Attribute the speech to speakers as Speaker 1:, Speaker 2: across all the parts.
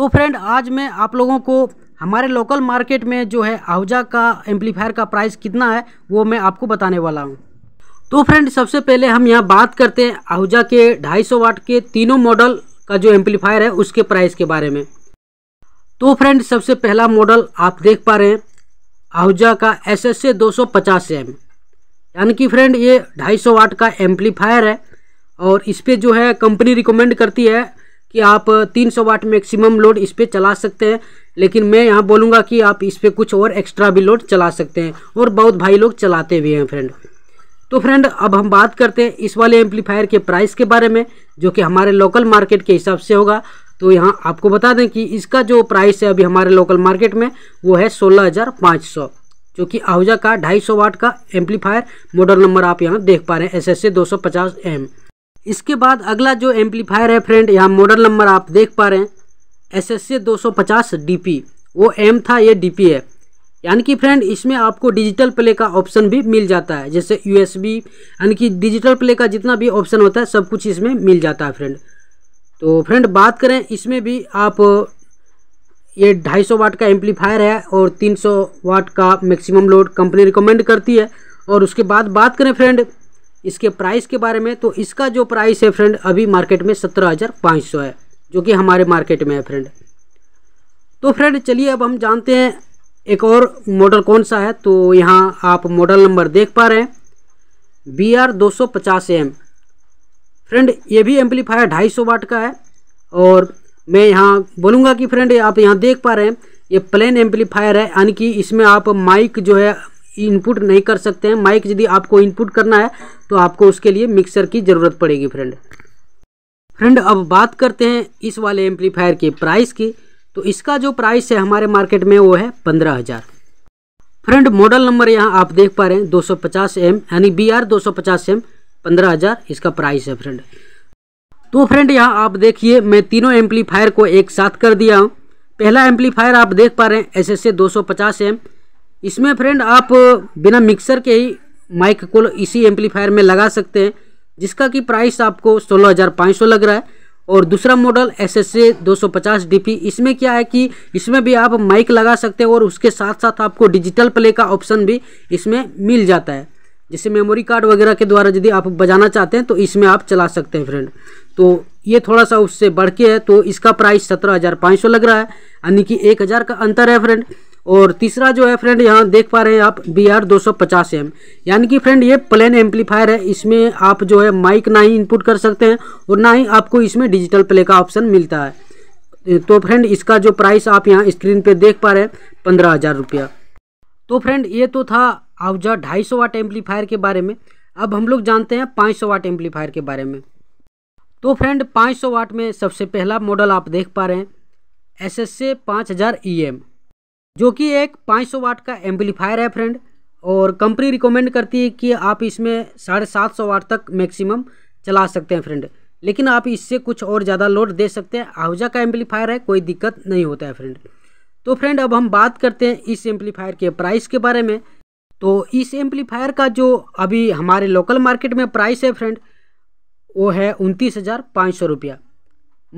Speaker 1: तो फ्रेंड आज मैं आप लोगों को हमारे लोकल मार्केट में जो है आहूजा का एम्पलीफायर का प्राइस कितना है वो मैं आपको बताने वाला हूँ तो फ्रेंड सबसे पहले हम यहाँ बात करते हैं आहूजा के 250 वाट के तीनों मॉडल का जो एम्पलीफायर है उसके प्राइस के बारे में तो फ्रेंड सबसे पहला मॉडल आप देख पा रहे हैं आहूजा का एस एस ए दो यानी कि फ्रेंड ये 250 वाट का एम्पलीफायर है और इस पर जो है कंपनी रिकमेंड करती है कि आप 300 वाट मैक्सिमम लोड इस पर चला सकते हैं लेकिन मैं यहाँ बोलूँगा कि आप इस पर कुछ और एक्स्ट्रा भी लोड चला सकते हैं और बहुत भाई लोग चलाते भी हैं फ्रेंड तो फ्रेंड अब हम बात करते हैं इस वाले एम्पलीफायर के प्राइस के बारे में जो कि हमारे लोकल मार्केट के हिसाब से होगा तो यहाँ आपको बता दें कि इसका जो प्राइस है अभी हमारे लोकल मार्केट में वो है सोलह हज़ार पाँच सौ जो कि आहूजा का ढाई सौ वाट का एम्पलीफायर मॉडल नंबर आप यहाँ देख पा रहे हैं एस एस ए दो सौ पचास एम इसके बाद अगला जो एम्पलीफायर है फ्रेंड यहाँ मॉडल नंबर आप देख पा रहे हैं एस एस ए दो सौ पचास डी पी वो एम था ये डी पी है यानी कि फ्रेंड इसमें आपको डिजिटल प्ले का ऑप्शन भी मिल जाता है जैसे यू एस बी यानी कि डिजिटल प्ले का जितना भी ऑप्शन होता है सब कुछ इसमें मिल जाता है फ्रेंड तो फ्रेंड बात करें इसमें भी आप ये ढाई सौ वाट का एम्पलीफायर है और तीन सौ वाट का मैक्सिमम लोड कंपनी रिकमेंड करती है और उसके बाद बात करें फ्रेंड इसके प्राइस के बारे में तो इसका जो प्राइस है फ्रेंड अभी मार्केट में सत्रह हज़ार पाँच सौ है जो कि हमारे मार्केट में है फ्रेंड तो फ्रेंड चलिए अब हम जानते हैं एक और मॉडल कौन सा है तो यहाँ आप मॉडल नंबर देख पा रहे हैं बी आर दो सौ पचास एम फ्रेंड ये भी एम्पलीफायर ढाई सौ वाट का है और मैं यहाँ बोलूँगा कि फ्रेंड आप यहाँ देख पा रहे हैं ये प्लेन एम्पलीफायर है यानी कि इसमें आप माइक जो है इनपुट नहीं कर सकते हैं माइक यदि आपको इनपुट करना है तो आपको उसके लिए मिक्सर की ज़रूरत पड़ेगी फ्रेंड फ्रेंड अब बात करते हैं इस वाले एम्पलीफायर के प्राइस की तो इसका जो प्राइस है हमारे मार्केट में वो है पंद्रह हज़ार फ्रेंड मॉडल नंबर यहाँ आप देख पा रहे हैं 250 एम यानी बी आर दो सौ पचास एम पंद्रह हज़ार इसका प्राइस है फ्रेंड तो फ्रेंड यहाँ आप देखिए मैं तीनों एम्पलीफायर को एक साथ कर दिया हूँ पहला एम्पलीफायर आप देख पा रहे हैं एस एस ए दो सौ पचास एम इसमें फ्रेंड आप बिना मिक्सर के ही माइक को इसी एम्पलीफायर में लगा सकते हैं जिसका कि प्राइस आपको सोलह लग रहा है और दूसरा मॉडल एस एस ए दो इसमें क्या है कि इसमें भी आप माइक लगा सकते हैं और उसके साथ साथ आपको डिजिटल प्ले का ऑप्शन भी इसमें मिल जाता है जैसे मेमोरी कार्ड वगैरह के द्वारा यदि आप बजाना चाहते हैं तो इसमें आप चला सकते हैं फ्रेंड तो ये थोड़ा सा उससे बढ़ के है तो इसका प्राइस सत्रह हज़ार पाँच सौ लग रहा है यानी कि एक हज़ार का अंतर है फ्रेंड और तीसरा जो है फ्रेंड यहाँ देख पा रहे हैं आप बी आर दो सौ पचास एम यानी कि फ्रेंड ये प्लेन एम्पलीफायर है इसमें आप जो है माइक ना ही इनपुट कर सकते हैं और ना ही आपको इसमें डिजिटल प्ले का ऑप्शन मिलता है तो फ्रेंड इसका जो प्राइस आप यहाँ स्क्रीन पे देख पा रहे हैं पंद्रह हज़ार रुपया तो फ्रेंड ये तो था आवजा ढाई सौ वाट एम्पलीफायर के बारे में अब हम लोग जानते हैं पाँच सौ वाट एम्पलीफायर के बारे में तो फ्रेंड पाँच सौ वाट में सबसे पहला मॉडल आप देख पा रहे हैं एस एस ए पाँच हज़ार ई e एम जो कि एक 500 वाट का एम्पलीफायर है फ्रेंड और कंपनी रिकमेंड करती है कि आप इसमें साढ़े सात सौ वाट तक मैक्सिमम चला सकते हैं फ्रेंड लेकिन आप इससे कुछ और ज़्यादा लोड दे सकते हैं आहुजा का एम्पलीफायर है कोई दिक्कत नहीं होता है फ्रेंड तो फ्रेंड अब हम बात करते हैं इस एम्पलीफायर के प्राइस के बारे में तो इस एम्पलीफायर का जो अभी हमारे लोकल मार्केट में प्राइस है फ्रेंड वो है उनतीस हज़ार पाँच सौ रुपया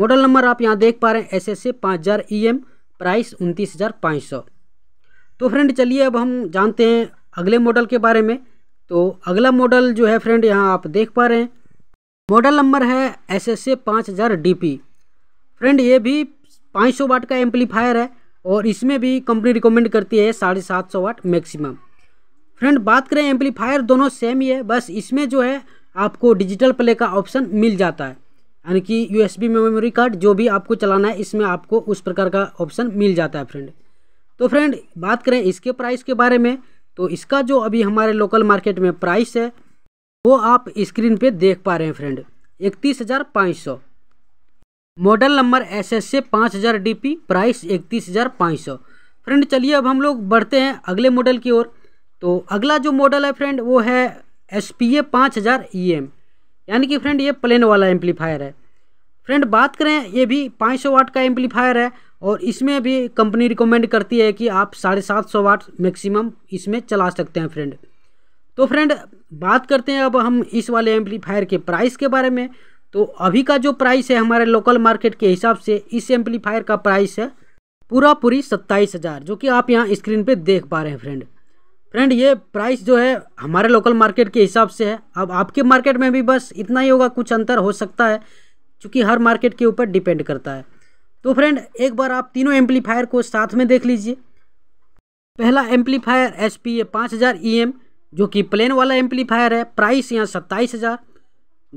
Speaker 1: मॉडल नंबर आप यहाँ देख पा रहे हैं एस एस ए पाँच हज़ार ई e एम प्राइस उनतीस हज़ार पाँच सौ तो फ्रेंड चलिए अब हम जानते हैं अगले मॉडल के बारे में तो अगला मॉडल जो है फ्रेंड यहाँ आप देख पा रहे हैं मॉडल नंबर है एस एस ए पाँच हज़ार डी पी फ्रेंड ये भी पाँच सौ वाट का एम्पलीफायर है और इसमें भी कंपनी रिकमेंड करती है साढ़े सात सौ वाट मैक्सिमम फ्रेंड बात करें एम्पलीफायर दोनों सेम ही है बस इसमें जो है आपको डिजिटल प्ले का ऑप्शन मिल जाता है यानी कि यू एस मेमोरी कार्ड जो भी आपको चलाना है इसमें आपको उस प्रकार का ऑप्शन मिल जाता है फ्रेंड तो फ्रेंड बात करें इसके प्राइस के बारे में तो इसका जो अभी हमारे लोकल मार्केट में प्राइस है वो आप स्क्रीन पे देख पा रहे हैं फ्रेंड इकतीस हज़ार पाँच सौ मॉडल नंबर एस एस से पाँच हज़ार डी पी प्राइस इकतीस हज़ार पाँच सौ फ्रेंड चलिए अब हम लोग बढ़ते हैं अगले मॉडल की ओर तो अगला जो मॉडल है फ्रेंड वो है एस पी ए पाँच हज़ार ई e एम यानी कि फ्रेंड ये प्लेन वाला एम्पलीफायर है फ्रेंड बात करें ये भी 500 वाट का एम्पलीफायर है और इसमें भी कंपनी रिकमेंड करती है कि आप साढ़े सात सौ वाट मैक्सिमम इसमें चला सकते हैं फ्रेंड तो फ्रेंड बात करते हैं अब हम इस वाले एम्पलीफायर के प्राइस के बारे में तो अभी का जो प्राइस है हमारे लोकल मार्केट के हिसाब से इस एम्पलीफायर का प्राइस है पूरा पूरी सत्ताईस हज़ार जो कि आप यहाँ स्क्रीन पे देख पा रहे हैं फ्रेंड फ्रेंड ये प्राइस जो है हमारे लोकल मार्केट के हिसाब से है अब आपके मार्केट में भी बस इतना ही होगा कुछ अंतर हो सकता है चूँकि हर मार्केट के ऊपर डिपेंड करता है तो फ्रेंड एक बार आप तीनों एम्पलीफायर को साथ में देख लीजिए पहला एम्पलीफायर एस पी ए पाँच हज़ार ई एम जो कि प्लेन वाला एम्पलीफायर है प्राइस यहाँ सत्ताईस हज़ार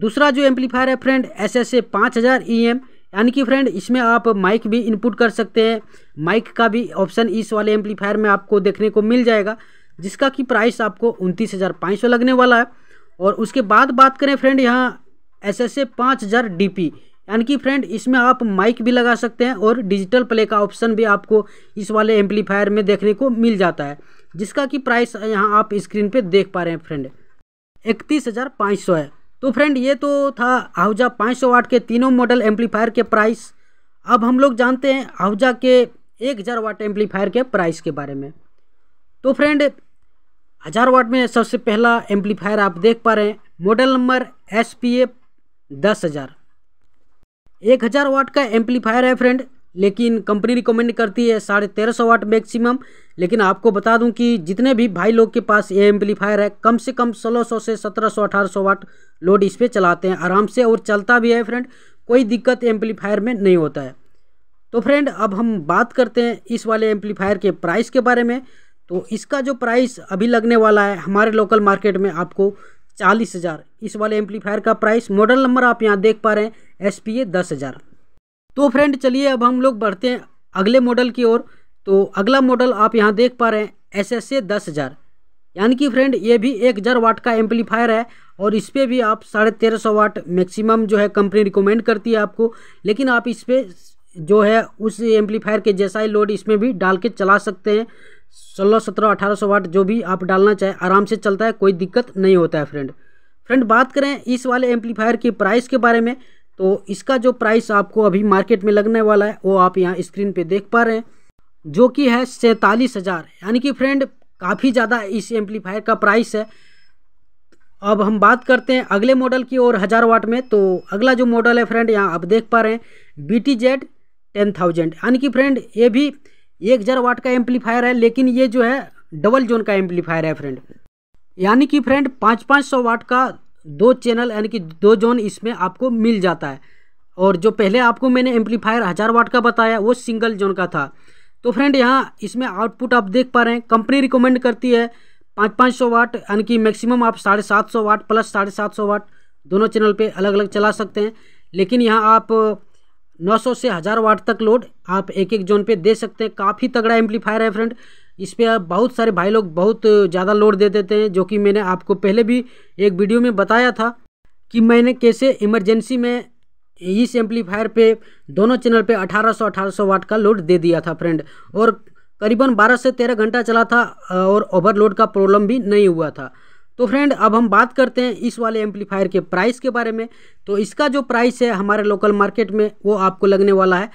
Speaker 1: दूसरा जो एम्पलीफायर है फ्रेंड एस एस ए पाँच हज़ार ई एम यानी कि फ्रेंड इसमें आप माइक भी इनपुट कर सकते हैं माइक का भी ऑप्शन इस वाले एम्पलीफायर में आपको देखने को मिल जाएगा जिसका कि प्राइस आपको उनतीस हज़ार पाँच सौ लगने वाला है और उसके बाद बात करें फ्रेंड यहाँ एस एस ए पाँच हज़ार डी पी यानी कि फ्रेंड इसमें आप माइक भी लगा सकते हैं और डिजिटल प्ले का ऑप्शन भी आपको इस वाले एम्पलीफायर में देखने को मिल जाता है जिसका कि प्राइस यहाँ आप स्क्रीन पे देख पा रहे हैं फ्रेंड इकतीस हज़ार पाँच सौ है तो फ्रेंड ये तो था आहूजा पाँच सौ वाट के तीनों मॉडल एम्पलीफायर के प्राइस अब हम लोग जानते हैं आहूजा के एक हज़ार वाट एम्पलीफायर के प्राइस के बारे में तो फ्रेंड हज़ार वाट में सबसे पहला एम्पलीफायर आप देख पा रहे हैं model number S P A दस हज़ार एक हज़ार वाट का एम्पलीफायर है फ्रेंड लेकिन कंपनी रिकमेंड करती है साढ़े तेरह सौ वाट मैक्सिमम लेकिन आपको बता दूं कि जितने भी भाई लोग के पास ये एम्पलीफायर है कम से कम सोलह सौ से सत्रह सौ अठारह सौ वाट लोड इस पर चलाते हैं आराम से और चलता भी है फ्रेंड कोई दिक्कत एम्पलीफायर में नहीं होता है तो फ्रेंड अब हम बात करते हैं इस वाले एम्पलीफायर के प्राइस के बारे में तो इसका जो प्राइस अभी लगने वाला है हमारे लोकल मार्केट में आपको चालीस हज़ार इस वाले एम्पलीफायर का प्राइस मॉडल नंबर आप यहाँ देख पा रहे हैं एस पी ए दस हज़ार तो फ्रेंड चलिए अब हम लोग बढ़ते हैं अगले मॉडल की ओर तो अगला मॉडल आप यहाँ देख पा रहे हैं एस एस ए दस हज़ार यानी कि फ्रेंड ये भी एक हज़ार वाट का एम्पलीफायर है और इस पर भी आप साढ़े तेरह सौ वाट मैक्सिमम जो है कंपनी रिकमेंड करती है आपको लेकिन आप इस पर जो है उस एम्पलीफायर के जैसा ही लोड इसमें भी डाल के चला सकते हैं सोलह सत्रह अठारह सौ वाट जो भी आप डालना चाहें आराम से चलता है कोई दिक्कत नहीं होता है फ्रेंड फ्रेंड बात करें इस वाले एम्पलीफायर के प्राइस के बारे में तो इसका जो प्राइस आपको अभी मार्केट में लगने वाला है वो आप यहाँ स्क्रीन पर देख पा रहे हैं जो कि है सैंतालीस हज़ार यानी कि फ्रेंड काफ़ी ज़्यादा इस एम्पलीफायर का प्राइस है अब हम बात करते हैं अगले मॉडल की और हज़ार वाट में तो अगला जो मॉडल है फ्रेंड यहाँ आप देख पा रहे हैं B T Z ten thousand यानी कि फ्रेंड ये भी एक हज़ार वाट का एम्पलीफायर है लेकिन ये जो है डबल जोन का एम्पलीफायर है फ्रेंड यानी कि फ्रेंड पाँच पाँच सौ वाट का दो चैनल यानी कि दो जोन इसमें आपको मिल जाता है और जो पहले आपको मैंने एम्पलीफायर हज़ार वाट का बताया वो सिंगल जोन का था तो फ्रेंड यहाँ इसमें आउटपुट आप देख पा रहे हैं कंपनी रिकमेंड करती है पाँच पाँच सौ वाट यानी कि मैक्सिमम आप साढ़े सात सौ वाट प्लस साढ़े सात सौ वाट दोनों चैनल पे अलग अलग चला सकते हैं लेकिन यहाँ आप 900 से हज़ार वाट तक लोड आप एक एक जोन पे दे सकते हैं काफ़ी तगड़ा एम्पलीफायर है फ्रेंड इस पर बहुत सारे भाई लोग बहुत ज़्यादा लोड दे देते हैं जो कि मैंने आपको पहले भी एक वीडियो में बताया था कि मैंने कैसे इमरजेंसी में इस एम्पलीफायर पे दोनों चैनल पे 1800 1800 वाट का लोड दे दिया था फ्रेंड और करीबन 12 से 13 घंटा चला था और ओवरलोड का प्रॉब्लम भी नहीं हुआ था तो फ्रेंड अब हम बात करते हैं इस वाले एम्पलीफायर के प्राइस के बारे में तो इसका जो प्राइस है हमारे लोकल मार्केट में वो आपको लगने वाला है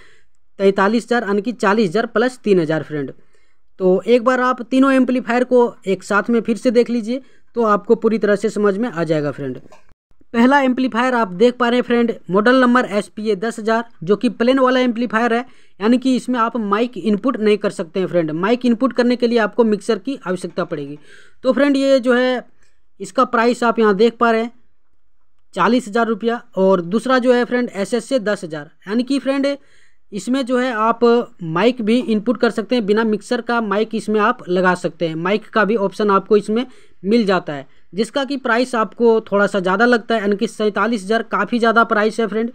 Speaker 1: तैंतालीस हज़ार यानी कि चालीस हज़ार प्लस तीन हज़ार फ्रेंड तो एक बार आप तीनों एम्पलीफायर को एक साथ में फिर से देख लीजिए तो आपको पूरी तरह से समझ में आ जाएगा फ्रेंड पहला एम्पलीफायर आप देख पा रहे हैं friend model number S P A दस हज़ार जो कि प्लेन वाला एम्पलीफायर है यानी कि इसमें आप माइक इनपुट नहीं कर सकते हैं फ्रेंड माइक इनपुट करने के लिए आपको मिक्सर की आवश्यकता पड़ेगी तो फ्रेंड ये जो है इसका प्राइस आप यहाँ देख पा रहे हैं चालीस हज़ार रुपया और दूसरा जो है फ्रेंड एस एस से दस हज़ार यानी कि फ्रेंड इसमें जो है आप माइक भी इनपुट कर सकते हैं बिना मिक्सर का माइक इसमें आप लगा सकते हैं माइक का भी ऑप्शन आपको इसमें मिल जाता है जिसका कि प्राइस आपको थोड़ा सा ज़्यादा लगता है यानी कि सैंतालीस हज़ार काफ़ी ज़्यादा प्राइस है फ्रेंड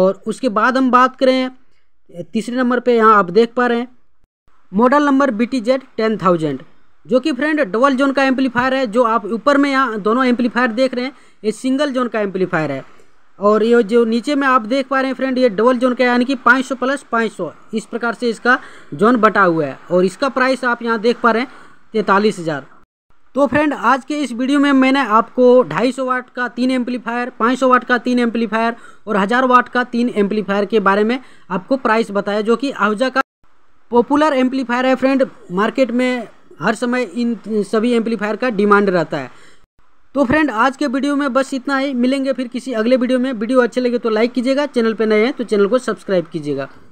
Speaker 1: और उसके बाद हम बात करें तीसरे नंबर पर यहाँ आप देख पा रहे हैं model number B T Z ten thousand जो कि फ्रेंड डबल जोन का एम्पलीफायर है जो आप ऊपर में यहाँ दोनों एम्पलीफायर देख रहे हैं ये सिंगल जोन का एम्पलीफायर है और ये जो नीचे में आप देख पा रहे हैं फ्रेंड ये डबल जोन का यानी कि 500 प्लस 500 इस प्रकार से इसका जोन बटा हुआ है और इसका प्राइस आप यहाँ देख पा रहे हैं तैंतालीस हज़ार तो फ्रेंड आज के इस वीडियो में मैंने आपको ढाई वाट का तीन एम्पलीफायर पाँच वाट का तीन एम्पलीफायर और हजार वाट का तीन एम्पलीफायर के बारे में आपको प्राइस बताया जो कि आहजा का पॉपुलर एम्पलीफायर है फ्रेंड मार्केट में हर समय इन सभी एम्पलीफायर का डिमांड रहता है तो फ्रेंड आज के वीडियो में बस इतना ही मिलेंगे फिर किसी अगले वीडियो में वीडियो अच्छे लगे तो लाइक कीजिएगा चैनल पर नए हैं तो चैनल को सब्सक्राइब कीजिएगा